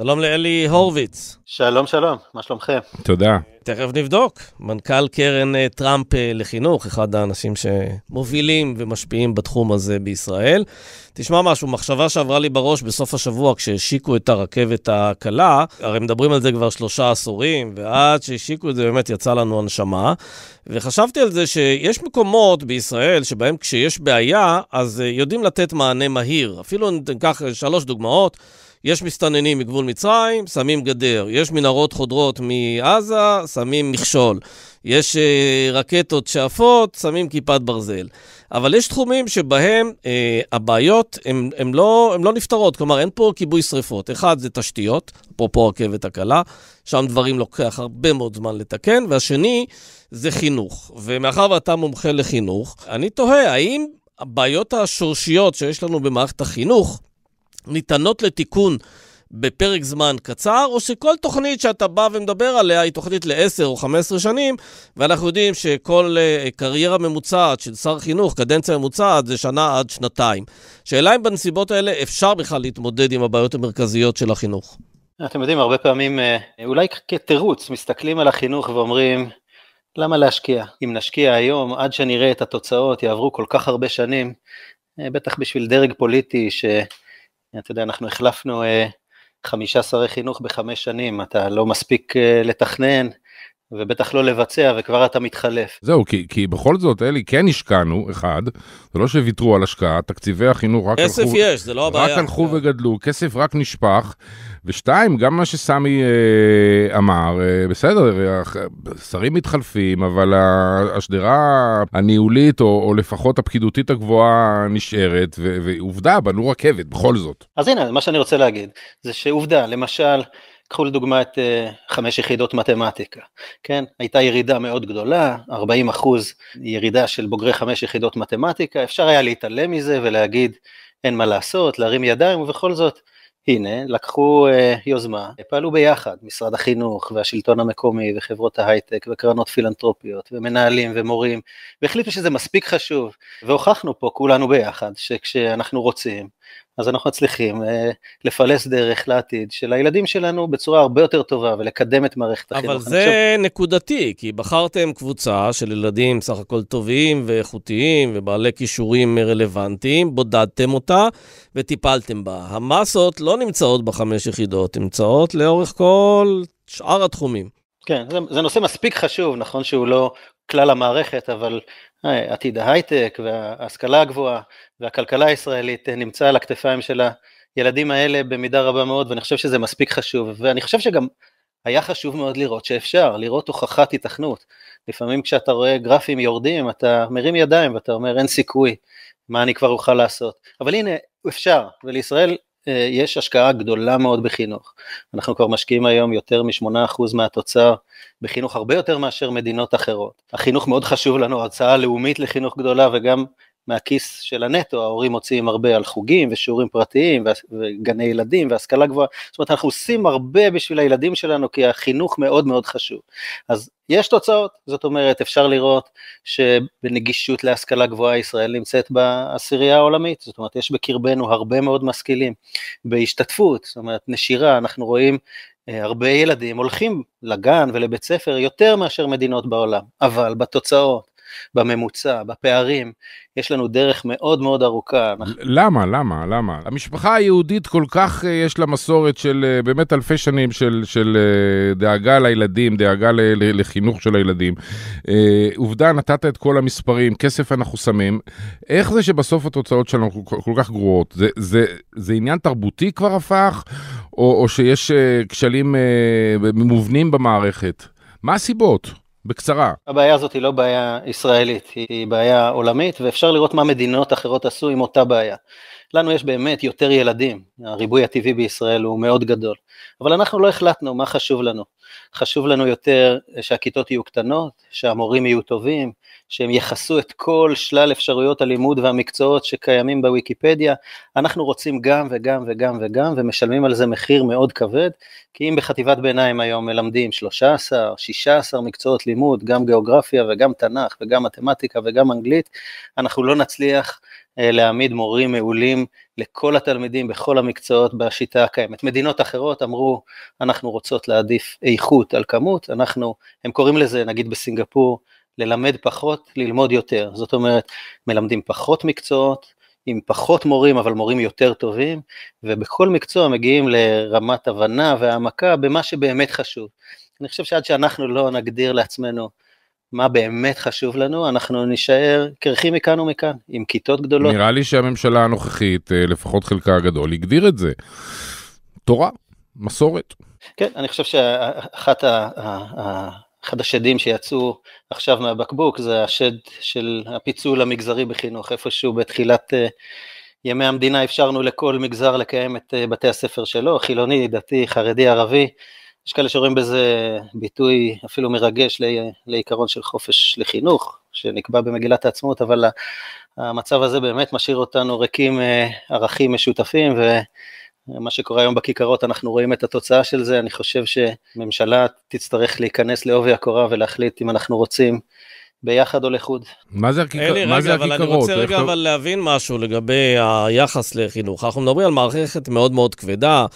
שלום לאלי הורוביץ. שלום, שלום, מה שלומכם? תודה. תכף נבדוק. מנכ"ל קרן אה, טראמפ אה, לחינוך, אחד האנשים שמובילים ומשפיעים בתחום הזה בישראל. תשמע משהו, מחשבה שעברה לי בראש בסוף השבוע כשהשיקו את הרכבת הקלה, הרי מדברים על זה כבר שלושה עשורים, ועד שהשיקו את זה באמת יצא לנו הנשמה. וחשבתי על זה שיש מקומות בישראל שבהם כשיש בעיה, אז אה, יודעים לתת מענה מהיר. אפילו ניקח שלוש דוגמאות. יש מסתננים מגבול מצרים, שמים גדר. יש מנהרות חודרות מעזה, שמים מכשול. יש אה, רקטות שאפות, שמים כיפת ברזל. אבל יש תחומים שבהם אה, הבעיות הן לא, לא נפתרות. כלומר, אין פה כיבוי שריפות. אחד זה תשתיות, אפרופו הרכבת הקלה, שם דברים לוקח הרבה מאוד זמן לתקן, והשני זה חינוך. ומאחר ואתה מומחה לחינוך, אני תוהה, האם הבעיות השורשיות שיש לנו במערכת החינוך, ניתנות לתיקון בפרק זמן קצר, או שכל תוכנית שאתה בא ומדבר עליה היא תוכנית ל-10 או 15 שנים, ואנחנו יודעים שכל uh, קריירה ממוצעת של שר חינוך, קדנציה ממוצעת, זה שנה עד שנתיים. שאלה אם בנסיבות האלה אפשר בכלל להתמודד עם הבעיות המרכזיות של החינוך. אתם יודעים, הרבה פעמים, אה, אולי כתירוץ, מסתכלים על החינוך ואומרים, למה להשקיע? אם נשקיע היום, עד שנראה את התוצאות, יעברו כל כך הרבה שנים, אה, בטח בשביל דרג פוליטי ש... אתה יודע, אנחנו החלפנו אה, חמישה שרי חינוך בחמש שנים, אתה לא מספיק אה, לתכנן, ובטח לא לבצע, וכבר אתה מתחלף. זהו, כי, כי בכל זאת, אלי, כן השקענו, אחד, זה לא שוויתרו על השקעה, תקציבי החינוך רק כסף הלכו... כסף יש, זה לא הבעיה. רק הלכו yeah. כן. וגדלו, כסף רק נשפך, ושתיים, גם מה שסמי אה, אמר, אה, בסדר, שרים מתחלפים, אבל השדרה הניהולית, או, או לפחות הפקידותית הגבוהה, נשארת, ו, ועובדה, בנו רכבת, בכל זאת. אז הנה, מה שאני רוצה להגיד, זה שעובדה, למשל... קחו לדוגמה את אה, חמש יחידות מתמטיקה, כן? הייתה ירידה מאוד גדולה, 40 אחוז ירידה של בוגרי חמש יחידות מתמטיקה, אפשר היה להתעלם מזה ולהגיד אין מה לעשות, להרים ידיים, ובכל זאת, הנה, לקחו אה, יוזמה, פעלו ביחד, משרד החינוך והשלטון המקומי וחברות ההייטק וקרנות פילנטרופיות ומנהלים ומורים, והחליטו שזה מספיק חשוב, והוכחנו פה כולנו ביחד שכשאנחנו רוצים, אז אנחנו מצליחים אה, לפלס דרך לעתיד של הילדים שלנו בצורה הרבה יותר טובה ולקדם את מערכת החינוך. אבל זה חושב... נקודתי, כי בחרתם קבוצה של ילדים סך הכל טובים ואיכותיים ובעלי כישורים רלוונטיים, בודדתם אותה וטיפלתם בה. המסות לא נמצאות בחמש יחידות, נמצאות לאורך כל שאר התחומים. כן, זה, זה נושא מספיק חשוב, נכון שהוא לא כלל המערכת, אבל אי, אה, עתיד ההייטק וההשכלה הגבוהה והכלכלה הישראלית אה, נמצא על הכתפיים של הילדים האלה במידה רבה מאוד, ואני חושב שזה מספיק חשוב, ואני חושב שגם היה חשוב מאוד לראות שאפשר, לראות הוכחת התכנות. לפעמים כשאתה רואה גרפים יורדים, אתה מרים ידיים ואתה אומר אין סיכוי, מה אני כבר אוכל לעשות. אבל הנה, אפשר, ולישראל אה, יש השקעה גדולה מאוד בחינוך. אנחנו כבר משקיעים היום יותר מ-8% מהתוצר בחינוך הרבה יותר מאשר מדינות אחרות. החינוך מאוד חשוב לנו, ההוצאה לאומית לחינוך גדולה וגם מהכיס של הנטו, ההורים מוציאים הרבה על חוגים ושיעורים פרטיים וגני ילדים והשכלה גבוהה, זאת אומרת אנחנו עושים הרבה בשביל הילדים שלנו כי החינוך מאוד מאוד חשוב. אז יש תוצאות, זאת אומרת אפשר לראות שבנגישות להשכלה גבוהה ישראל נמצאת בעשירייה העולמית, זאת אומרת יש בקרבנו הרבה מאוד משכילים, בהשתתפות, זאת אומרת נשירה, אנחנו רואים אה, הרבה ילדים הולכים לגן ולבית ספר יותר מאשר מדינות בעולם, אבל בתוצאות בממוצע, בפערים, יש לנו דרך מאוד מאוד ארוכה. למה, למה, למה? המשפחה היהודית כל כך אה, יש לה מסורת של אה, באמת אלפי שנים של, של אה, דאגה לילדים, דאגה ל, ל, לחינוך של הילדים. עובדה, נתת את כל המספרים, כסף אנחנו שמים. איך זה שבסוף התוצאות שלנו כל, כל כך גרועות? זה, זה, זה עניין תרבותי כבר הפך, או, או שיש כשלים מובנים במערכת? מה הסיבות? בקצרה. הבעיה הזאת היא לא בעיה ישראלית, היא בעיה עולמית, ואפשר לראות מה מדינות אחרות עשו עם אותה בעיה. לנו יש באמת יותר ילדים, הריבוי הטבעי בישראל הוא מאוד גדול, אבל אנחנו לא החלטנו מה חשוב לנו. חשוב לנו יותר שהכיתות יהיו קטנות, שהמורים יהיו טובים, שהם יכסו את כל שלל אפשרויות הלימוד והמקצועות שקיימים בוויקיפדיה. אנחנו רוצים גם וגם וגם וגם, ומשלמים על זה מחיר מאוד כבד, כי אם בחטיבת ביניים היום מלמדים 13, 16 מקצועות לימוד, גם גיאוגרפיה וגם תנ"ך וגם מתמטיקה וגם אנגלית, אנחנו לא נצליח אה, להעמיד מורים מעולים לכל התלמידים בכל המקצועות בשיטה הקיימת. מדינות אחרות אמרו, אנחנו רוצות להעדיף איכות על כמות, אנחנו, הם קוראים לזה, נגיד בסינגפור, ללמד פחות, ללמוד יותר. זאת אומרת, מלמדים פחות מקצועות, עם פחות מורים, אבל מורים יותר טובים, ובכל מקצוע מגיעים לרמת הבנה והעמקה במה שבאמת חשוב. אני חושב שעד שאנחנו לא נגדיר לעצמנו מה באמת חשוב לנו, אנחנו נישאר קרחים מכאן ומכאן, עם כיתות גדולות. נראה לי שהממשלה הנוכחית, אה, לפחות חלקה הגדול, הגדיר את זה. תורה, מסורת. כן, אני חושב שאחת ה... אחד השדים שיצאו עכשיו מהבקבוק זה השד של הפיצול המגזרי בחינוך, איפשהו בתחילת אה, ימי המדינה אפשרנו לכל מגזר לקיים את אה, בתי הספר שלו, חילוני, דתי, חרדי, ערבי, יש כאלה שרואים בזה ביטוי אפילו מרגש לעיקרון של חופש לחינוך, שנקבע במגילת העצמאות, אבל המצב הזה באמת משאיר אותנו ריקים אה, ערכים משותפים, ומה שקורה היום בכיכרות, אנחנו רואים את התוצאה של זה. אני חושב שממשלה תצטרך להיכנס לעובי הקורה ולהחליט אם אנחנו רוצים ביחד או לחוד. מה זה הכיכרות? אלי, רגע, אבל הכיכרות? אני רוצה רגע אבל להבין משהו לגבי היחס לחינוך. אנחנו מדברים על מערכת מאוד מאוד כבדה,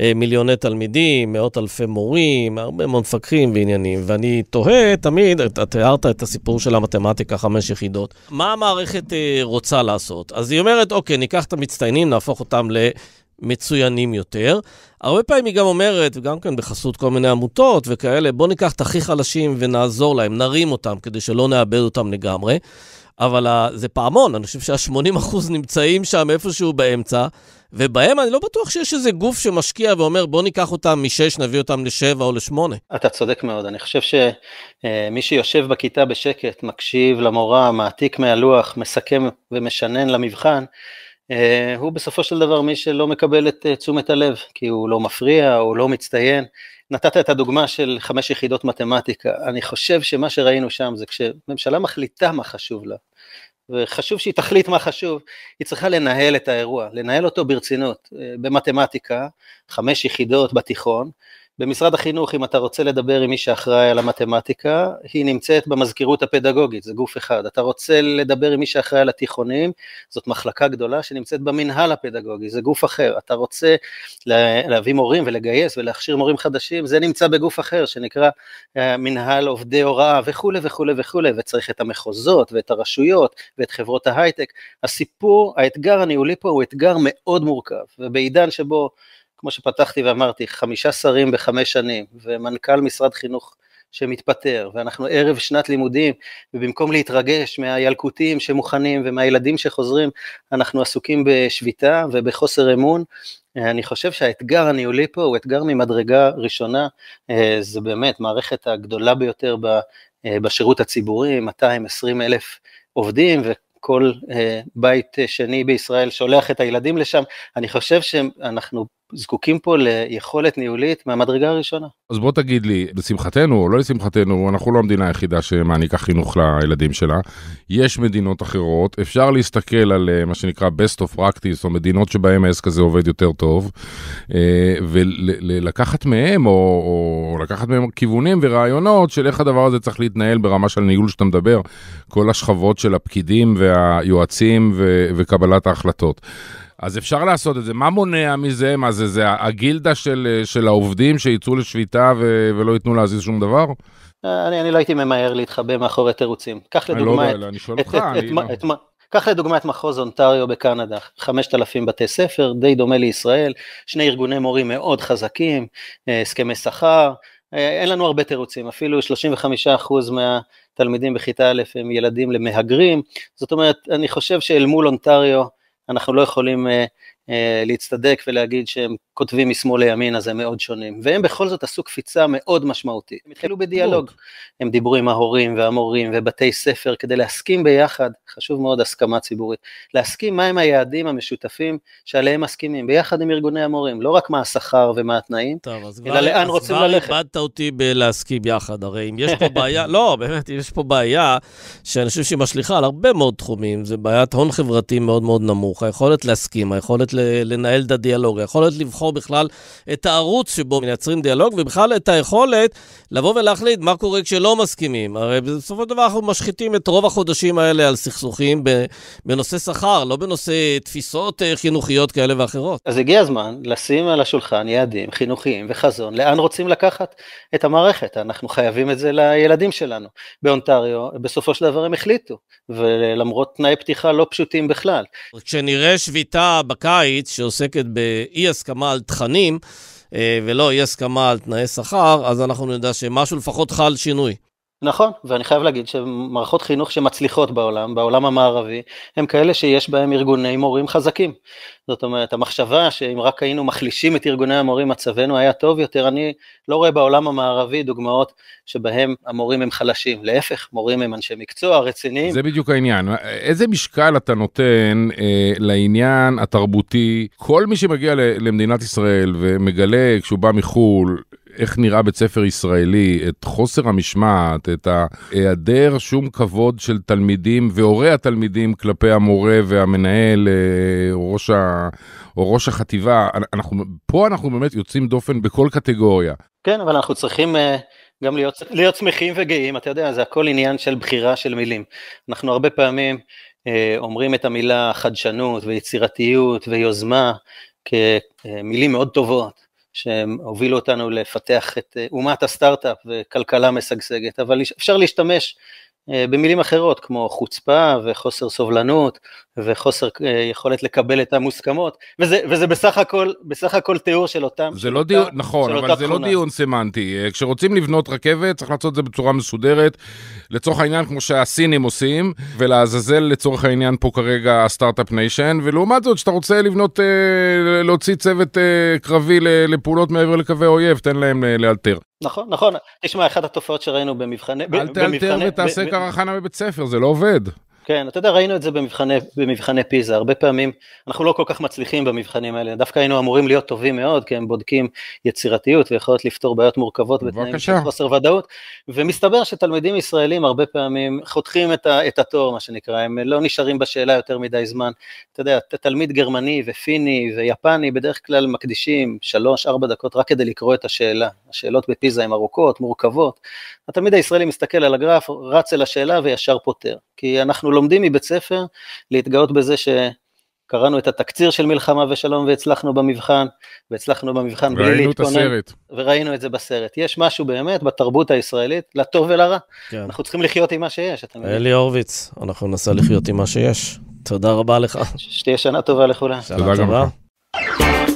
אה, מיליוני תלמידים, מאות אלפי מורים, הרבה מאוד מפקחים ועניינים, ואני תוהה תמיד, אתה תיארת את הסיפור של המתמטיקה, חמש יחידות. מה המערכת אה, רוצה לעשות? אז היא אומרת, אוקיי, ניקח את המצטיינים, נהפוך אותם ל... מצוינים יותר. הרבה פעמים היא גם אומרת, גם כן בחסות כל מיני עמותות וכאלה, בואו ניקח את הכי חלשים ונעזור להם, נרים אותם, כדי שלא נאבד אותם לגמרי. אבל זה פעמון, אני חושב שה-80% נמצאים שם איפשהו באמצע, ובהם אני לא בטוח שיש איזה גוף שמשקיע ואומר, בואו ניקח אותם משש, נביא אותם לשבע או לשמונה. אתה צודק מאוד, אני חושב שמי אה, שיושב בכיתה בשקט, מקשיב למורה, מעתיק מהלוח, מסכם ומשנן למבחן, אה, הוא בסופו של דבר מי שלא מקבל את אה, תשומת הלב, כי הוא לא מפריע, הוא לא מצטיין. נתת את הדוגמה של חמש יחידות מתמטיקה. אני חושב שמה שראינו שם זה כשממשלה מחליטה מה חשוב לה, וחשוב שהיא תחליט מה חשוב, היא צריכה לנהל את האירוע, לנהל אותו ברצינות. אה, במתמטיקה, חמש יחידות בתיכון, במשרד החינוך, אם אתה רוצה לדבר עם מי שאחראי על המתמטיקה, היא נמצאת במזכירות הפדגוגית, זה גוף אחד. אתה רוצה לדבר עם מי שאחראי על התיכונים, זאת מחלקה גדולה שנמצאת במנהל הפדגוגי, זה גוף אחר. אתה רוצה להביא מורים ולגייס ולהכשיר מורים חדשים, זה נמצא בגוף אחר, שנקרא אה, מנהל עובדי הוראה וכולי וכולי וכולי, וצריך את המחוזות ואת הרשויות ואת חברות ההייטק. הסיפור, האתגר הניהולי פה הוא אתגר מאוד מורכב, ובעידן שבו כמו שפתחתי ואמרתי, חמישה שרים בחמש שנים, ומנכ"ל משרד חינוך שמתפטר, ואנחנו ערב שנת לימודים, ובמקום להתרגש מהילקוטים שמוכנים ומהילדים שחוזרים, אנחנו עסוקים בשביתה ובחוסר אמון. אני חושב שהאתגר הניהולי פה הוא אתגר ממדרגה ראשונה, אה, זה באמת מערכת הגדולה ביותר אה, בשירות הציבורי, 220 אלף עובדים, וכל אה, בית שני בישראל שולח את הילדים לשם. אני חושב שאנחנו זקוקים פה ליכולת ניהולית מהמדרגה הראשונה. אז בוא תגיד לי, לשמחתנו או לא לשמחתנו, אנחנו לא המדינה היחידה שמעניקה חינוך לילדים שלה. יש מדינות אחרות, אפשר להסתכל על אה, מה שנקרא best of practice, או מדינות שבהן העסק הזה עובד יותר טוב, אה, ולקחת מהם, או, או לקחת מהם כיוונים ורעיונות של איך הדבר הזה צריך להתנהל ברמה של ניהול שאתה מדבר, כל השכבות של הפקידים והיועצים ו, וקבלת ההחלטות. אז אפשר לעשות את זה. מה מונע מזה? מה זה, זה הגילדה של, אה, של העובדים שיצאו לשביתה ו, ולא ייתנו להזיז שום דבר? אה, אני, אני לא הייתי ממהר להתחבא מאחורי תירוצים. קח לא לדוגמה את... אני שואל אותך, לא- קח לדוגמה את מחוז אונטריו בקנדה, 5,000 בתי ספר, די דומה לישראל, שני ארגוני מורים מאוד חזקים, אה, הסכמי שכר, אין לנו הרבה תירוצים, אפילו 35% מהתלמידים בכיתה א' הם ילדים למהגרים, זאת אומרת, אני חושב שאל מול אונטריו, אנחנו לא יכולים אה, אה, להצטדק ולהגיד שהם כותבים משמאל לימין אז הם מאוד שונים, והם בכל זאת עשו קפיצה מאוד משמעותית. הם התחילו בדיאלוג, הם דיברו עם ההורים והמורים ובתי ספר כדי להסכים ביחד, חשוב מאוד הסכמה ציבורית, להסכים מהם היעדים המשותפים שעליהם מסכימים, ביחד עם ארגוני המורים, לא רק מה השכר ומה התנאים, טוב, אלא כבר, לאן רוצים ללכת. אז כבר איבדת אותי בלהסכים יחד, הרי אם יש פה בעיה, לא, באמת, יש פה בעיה שאני חושב שהיא משליכה על הרבה מאוד תחומים, זה בעיית הון חברתי מאוד מאוד נמוך, היכולת להסכים, היכולת לנהל את הדיאלוג, היכולת לבחור בכלל את הערוץ שבו מייצרים דיאלוג, ובכלל את היכולת לבוא ולהחליט מה קורה כשלא מסכימים. הרי בסופו של דבר אנחנו משחיתים את רוב החודשים האלה על סכסוכים בנושא שכר, לא בנושא תפיסות אה, חינוכיות כאלה ואחרות. אז הגיע הזמן לשים על השולחן יעדים חינוכיים וחזון, לאן רוצים לקחת את המערכת. אנחנו חייבים את זה לילדים שלנו. באונטריו, בסופו של דבר הם החליטו, ולמרות תנאי פתיחה לא פשוטים בכלל. כשנראה שביתה בקיץ, אמריקאית שעוסקת באי הסכמה על תכנים אה, ולא אי הסכמה על תנאי שכר, אז אנחנו נדע שמשהו לפחות חל שינוי. נכון, ואני חייב להגיד שמערכות חינוך שמצליחות בעולם, בעולם המערבי, הם כאלה שיש בהם ארגוני מורים חזקים. זאת אומרת, המחשבה שאם רק היינו מחלישים את ארגוני המורים מצבנו היה טוב יותר, אני לא רואה בעולם המערבי דוגמאות שבהם המורים הם חלשים. להפך, מורים הם אנשי מקצוע רציניים. זה בדיוק העניין. איזה משקל אתה נותן אה, לעניין התרבותי? כל מי שמגיע למדינת ישראל ומגלה כשהוא בא מחו"ל, איך נראה בית ספר ישראלי, את חוסר המשמעת, את ההיעדר שום כבוד של תלמידים והורי התלמידים כלפי המורה והמנהל אה, או ראש, ה, או ראש החטיבה. אנחנו, פה אנחנו באמת יוצאים דופן בכל קטגוריה. כן, אבל אנחנו צריכים אה, גם להיות, להיות שמחים וגאים, אתה יודע, זה הכל עניין של בחירה של מילים. אנחנו הרבה פעמים אה, אומרים את המילה חדשנות ויצירתיות ויוזמה כמילים מאוד טובות. שהם הובילו אותנו לפתח את אה, אומת הסטארט-אפ וכלכלה משגשגת, אבל אפשר להשתמש אה, במילים אחרות כמו חוצפה וחוסר סובלנות וחוסר אה, יכולת לקבל את המוסכמות וזה, וזה בסך הכל בסך הכל תיאור של אותם זה לא נכון, אותה, דיון נכון אבל זה לא תכונה. לא דיון סמנטי אה, כשרוצים לבנות רכבת צריך לעשות את זה בצורה מסודרת לצורך העניין כמו שהסינים עושים ולעזאזל לצורך העניין פה כרגע הסטארט-אפ ניישן ולעומת זאת שאתה רוצה לבנות להוציא צוות קרבי לפעולות מעבר לקווי אויב תן להם לאלתר נכון, נכון. תשמע, אחת התופעות שראינו במבחני... אל תאלתר ותעשה קרחנה בבית ספר, זה לא עובד. כן, אתה יודע, ראינו את זה במבחני, במבחני פיזה, הרבה פעמים אנחנו לא כל כך מצליחים במבחנים האלה, דווקא היינו אמורים להיות טובים מאוד, כי הם בודקים יצירתיות ויכולות לפתור בעיות מורכבות בתנאים של חוסר ודאות, ומסתבר שתלמידים ישראלים הרבה פעמים חותכים את, ה, את התור, מה שנקרא, הם לא נשארים בשאלה יותר מדי זמן. אתה יודע, תלמיד גרמני ופיני ויפני בדרך כלל מקדישים 3-4 דקות רק כדי לקרוא את השאלה. השאלות בפיזה הן ארוכות, מורכבות. התלמיד הישראלי מסתכל על הגרף, רץ אל השאלה וישר פותר. כי אנחנו לומדים מבית ספר להתגאות בזה שקראנו את התקציר של מלחמה ושלום והצלחנו במבחן, והצלחנו במבחן בלי להתכונן. וראינו את הסרט. וראינו את זה בסרט. יש משהו באמת בתרבות הישראלית, לטוב ולרע. כן. אנחנו צריכים לחיות עם מה שיש, אתה מבין? אלי הורוביץ, אנחנו ננסה לחיות עם מה שיש. תודה רבה לך. שתהיה שנה טובה לכולם. שנה טובה.